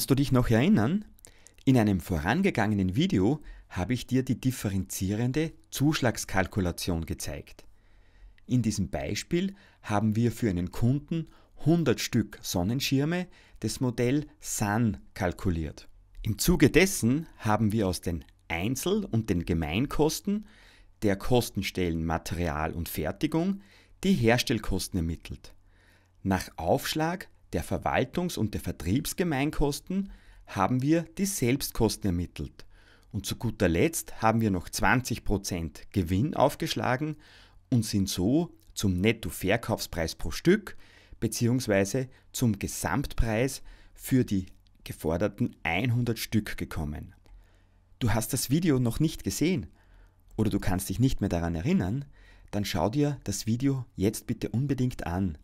Kannst du dich noch erinnern? In einem vorangegangenen Video habe ich dir die differenzierende Zuschlagskalkulation gezeigt. In diesem Beispiel haben wir für einen Kunden 100 Stück Sonnenschirme des Modell Sun kalkuliert. Im Zuge dessen haben wir aus den Einzel- und den Gemeinkosten der Kostenstellen Material und Fertigung die Herstellkosten ermittelt. Nach Aufschlag der Verwaltungs- und der Vertriebsgemeinkosten haben wir die Selbstkosten ermittelt. Und zu guter Letzt haben wir noch 20% Gewinn aufgeschlagen und sind so zum Nettoverkaufspreis pro Stück bzw. zum Gesamtpreis für die geforderten 100 Stück gekommen. Du hast das Video noch nicht gesehen oder du kannst dich nicht mehr daran erinnern, dann schau dir das Video jetzt bitte unbedingt an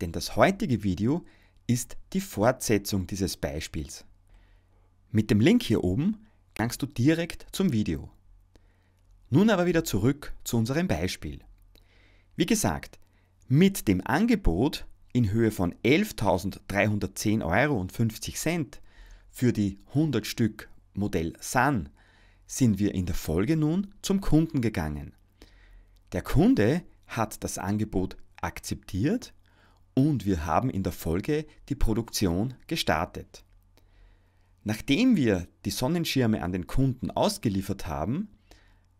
denn das heutige Video ist die Fortsetzung dieses Beispiels. Mit dem Link hier oben gelangst du direkt zum Video. Nun aber wieder zurück zu unserem Beispiel. Wie gesagt, mit dem Angebot in Höhe von 11.310,50 Euro für die 100 Stück Modell Sun sind wir in der Folge nun zum Kunden gegangen. Der Kunde hat das Angebot akzeptiert und wir haben in der Folge die Produktion gestartet. Nachdem wir die Sonnenschirme an den Kunden ausgeliefert haben,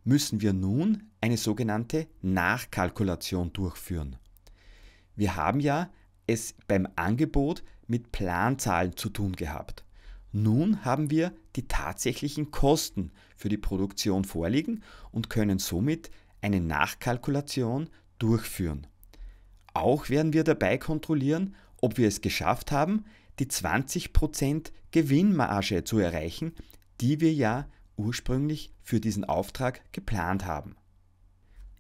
müssen wir nun eine sogenannte Nachkalkulation durchführen. Wir haben ja es beim Angebot mit Planzahlen zu tun gehabt. Nun haben wir die tatsächlichen Kosten für die Produktion vorliegen und können somit eine Nachkalkulation durchführen. Auch werden wir dabei kontrollieren, ob wir es geschafft haben, die 20% Gewinnmarge zu erreichen, die wir ja ursprünglich für diesen Auftrag geplant haben.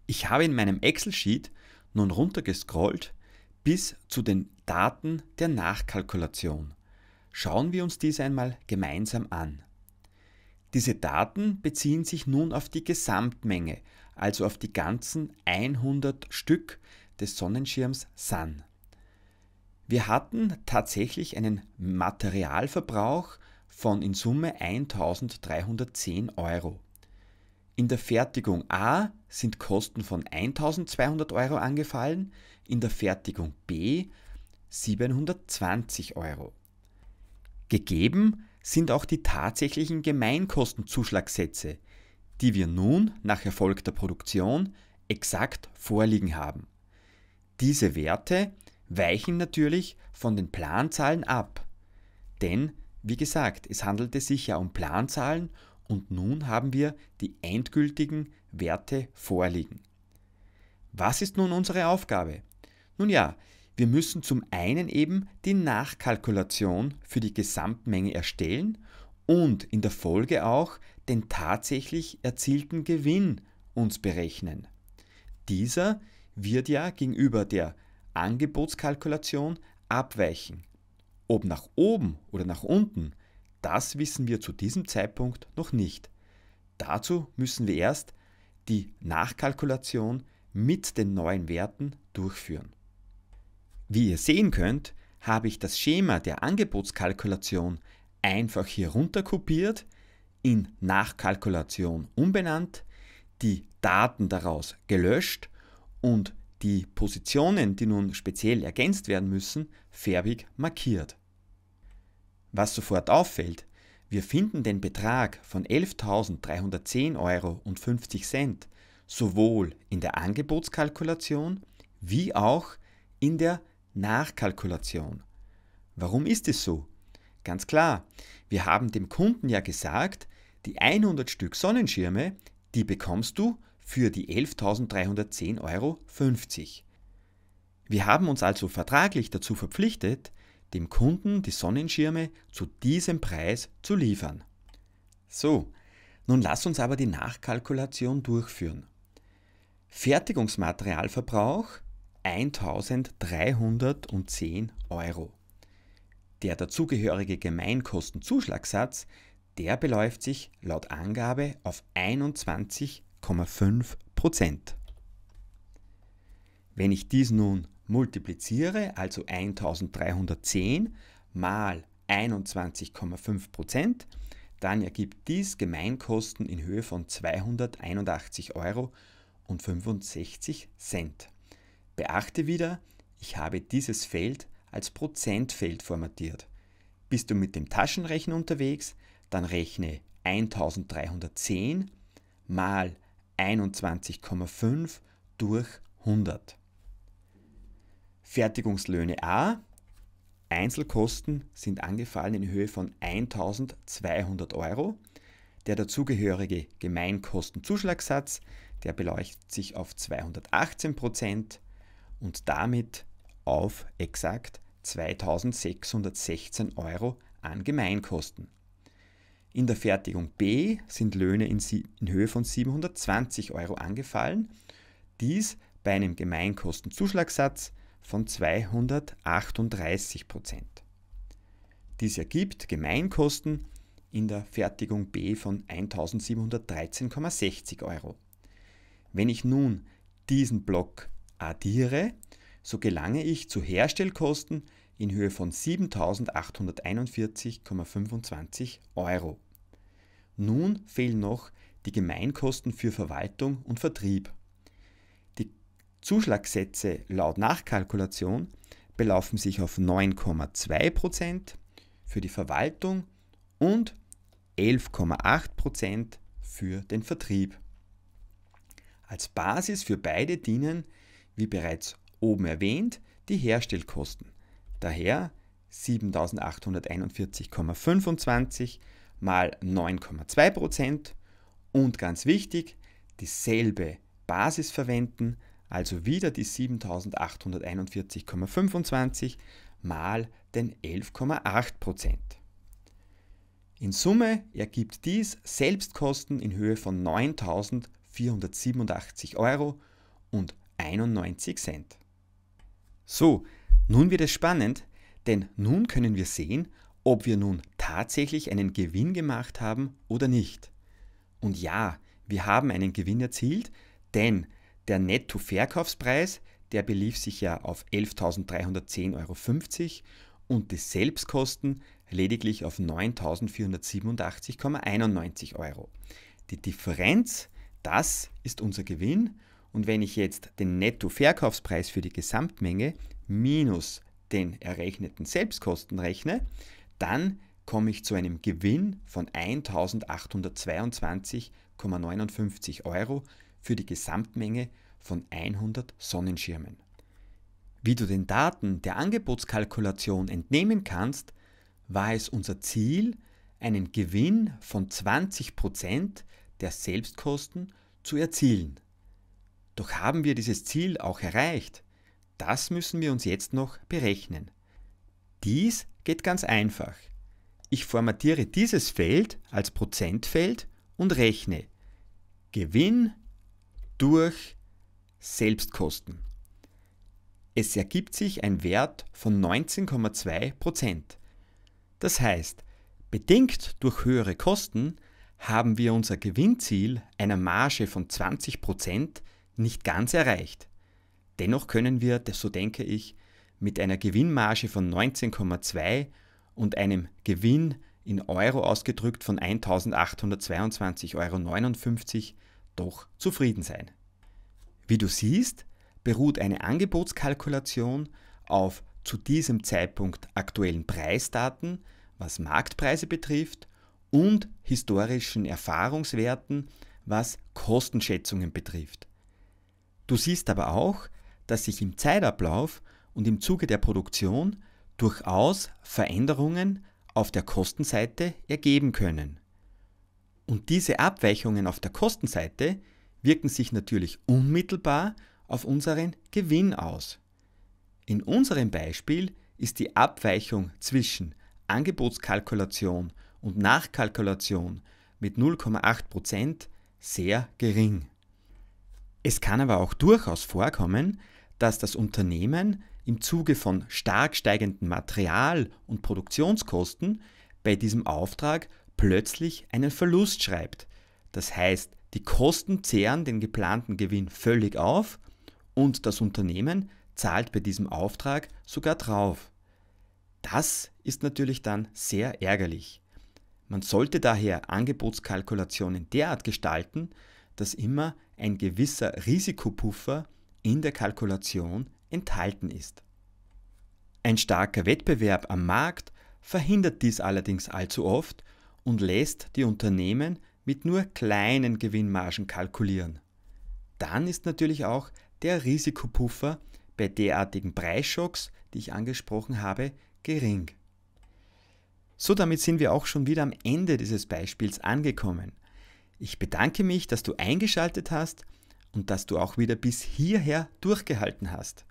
Ich habe in meinem Excel-Sheet nun runtergescrollt bis zu den Daten der Nachkalkulation. Schauen wir uns diese einmal gemeinsam an. Diese Daten beziehen sich nun auf die Gesamtmenge, also auf die ganzen 100 Stück, des Sonnenschirms Sun. Wir hatten tatsächlich einen Materialverbrauch von in Summe 1310 Euro. In der Fertigung A sind Kosten von 1200 Euro angefallen, in der Fertigung B 720 Euro. Gegeben sind auch die tatsächlichen Gemeinkostenzuschlagsätze, die wir nun nach erfolgter Produktion exakt vorliegen haben. Diese Werte weichen natürlich von den Planzahlen ab. Denn, wie gesagt, es handelte sich ja um Planzahlen und nun haben wir die endgültigen Werte vorliegen. Was ist nun unsere Aufgabe? Nun ja, wir müssen zum einen eben die Nachkalkulation für die Gesamtmenge erstellen und in der Folge auch den tatsächlich erzielten Gewinn uns berechnen. Dieser wird ja gegenüber der Angebotskalkulation abweichen. Ob nach oben oder nach unten, das wissen wir zu diesem Zeitpunkt noch nicht. Dazu müssen wir erst die Nachkalkulation mit den neuen Werten durchführen. Wie ihr sehen könnt, habe ich das Schema der Angebotskalkulation einfach hier runter kopiert, in Nachkalkulation umbenannt, die Daten daraus gelöscht und die Positionen, die nun speziell ergänzt werden müssen, färbig markiert. Was sofort auffällt, wir finden den Betrag von 11.310,50 Euro sowohl in der Angebotskalkulation wie auch in der Nachkalkulation. Warum ist es so? Ganz klar, wir haben dem Kunden ja gesagt, die 100 Stück Sonnenschirme, die bekommst du für die 11.310,50 Euro. Wir haben uns also vertraglich dazu verpflichtet, dem Kunden die Sonnenschirme zu diesem Preis zu liefern. So, nun lass uns aber die Nachkalkulation durchführen. Fertigungsmaterialverbrauch 1310 Euro. Der dazugehörige Gemeinkostenzuschlagsatz, der beläuft sich laut Angabe auf 21 1,5 Prozent. Wenn ich dies nun multipliziere, also 1310 mal 21,5 Prozent, dann ergibt dies Gemeinkosten in Höhe von 281,65 Euro Beachte wieder, ich habe dieses Feld als Prozentfeld formatiert. Bist du mit dem Taschenrechner unterwegs, dann rechne 1310 mal 21,5 durch 100. Fertigungslöhne A. Einzelkosten sind angefallen in Höhe von 1200 Euro. Der dazugehörige Gemeinkostenzuschlagssatz, der beläuft sich auf 218 Prozent und damit auf exakt 2616 Euro an Gemeinkosten. In der Fertigung B sind Löhne in, in Höhe von 720 Euro angefallen, dies bei einem Gemeinkostenzuschlagssatz von 238 Prozent. Dies ergibt Gemeinkosten in der Fertigung B von 1713,60 Euro. Wenn ich nun diesen Block addiere, so gelange ich zu Herstellkosten in Höhe von 7.841,25 Euro. Nun fehlen noch die Gemeinkosten für Verwaltung und Vertrieb. Die Zuschlagssätze laut Nachkalkulation belaufen sich auf 9,2% für die Verwaltung und 11,8% für den Vertrieb. Als Basis für beide dienen, wie bereits oben erwähnt, die Herstellkosten. Daher 7841,25 mal 9,2% und ganz wichtig, dieselbe Basis verwenden, also wieder die 7841,25 mal den 11,8%. In Summe ergibt dies Selbstkosten in Höhe von 9.487 Euro und 91 Cent. So, nun wird es spannend, denn nun können wir sehen, ob wir nun tatsächlich einen Gewinn gemacht haben oder nicht. Und ja, wir haben einen Gewinn erzielt, denn der Nettoverkaufspreis, der belief sich ja auf 11.310,50 Euro und die Selbstkosten lediglich auf 9.487,91 Euro. Die Differenz, das ist unser Gewinn und wenn ich jetzt den Nettoverkaufspreis für die Gesamtmenge minus den errechneten Selbstkosten rechne, dann komme ich zu einem Gewinn von 1822,59 Euro für die Gesamtmenge von 100 Sonnenschirmen. Wie du den Daten der Angebotskalkulation entnehmen kannst, war es unser Ziel, einen Gewinn von 20% der Selbstkosten zu erzielen. Doch haben wir dieses Ziel auch erreicht? Das müssen wir uns jetzt noch berechnen. Dies geht ganz einfach. Ich formatiere dieses Feld als Prozentfeld und rechne Gewinn durch Selbstkosten. Es ergibt sich ein Wert von 19,2%. Das heißt, bedingt durch höhere Kosten haben wir unser Gewinnziel einer Marge von 20% nicht ganz erreicht. Dennoch können wir, so denke ich, mit einer Gewinnmarge von 19,2 und einem Gewinn in Euro ausgedrückt von 1.822,59 Euro doch zufrieden sein. Wie du siehst, beruht eine Angebotskalkulation auf zu diesem Zeitpunkt aktuellen Preisdaten, was Marktpreise betrifft, und historischen Erfahrungswerten, was Kostenschätzungen betrifft. Du siehst aber auch, dass sich im Zeitablauf und im Zuge der Produktion durchaus Veränderungen auf der Kostenseite ergeben können. Und diese Abweichungen auf der Kostenseite wirken sich natürlich unmittelbar auf unseren Gewinn aus. In unserem Beispiel ist die Abweichung zwischen Angebotskalkulation und Nachkalkulation mit 0,8% sehr gering. Es kann aber auch durchaus vorkommen, dass das Unternehmen im Zuge von stark steigenden Material- und Produktionskosten bei diesem Auftrag plötzlich einen Verlust schreibt. Das heißt, die Kosten zehren den geplanten Gewinn völlig auf und das Unternehmen zahlt bei diesem Auftrag sogar drauf. Das ist natürlich dann sehr ärgerlich. Man sollte daher Angebotskalkulationen derart gestalten, dass immer ein gewisser Risikopuffer in der Kalkulation enthalten ist. Ein starker Wettbewerb am Markt verhindert dies allerdings allzu oft und lässt die Unternehmen mit nur kleinen Gewinnmargen kalkulieren. Dann ist natürlich auch der Risikopuffer bei derartigen Preisschocks, die ich angesprochen habe, gering. So, damit sind wir auch schon wieder am Ende dieses Beispiels angekommen. Ich bedanke mich, dass du eingeschaltet hast und dass du auch wieder bis hierher durchgehalten hast.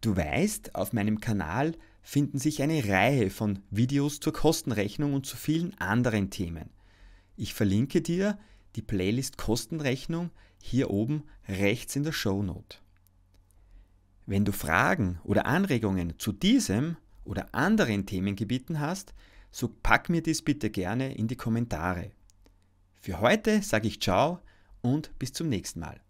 Du weißt, auf meinem Kanal finden sich eine Reihe von Videos zur Kostenrechnung und zu vielen anderen Themen. Ich verlinke dir die Playlist Kostenrechnung hier oben rechts in der Shownote. Wenn du Fragen oder Anregungen zu diesem oder anderen Themengebieten hast, so pack mir dies bitte gerne in die Kommentare. Für heute sage ich ciao und bis zum nächsten Mal.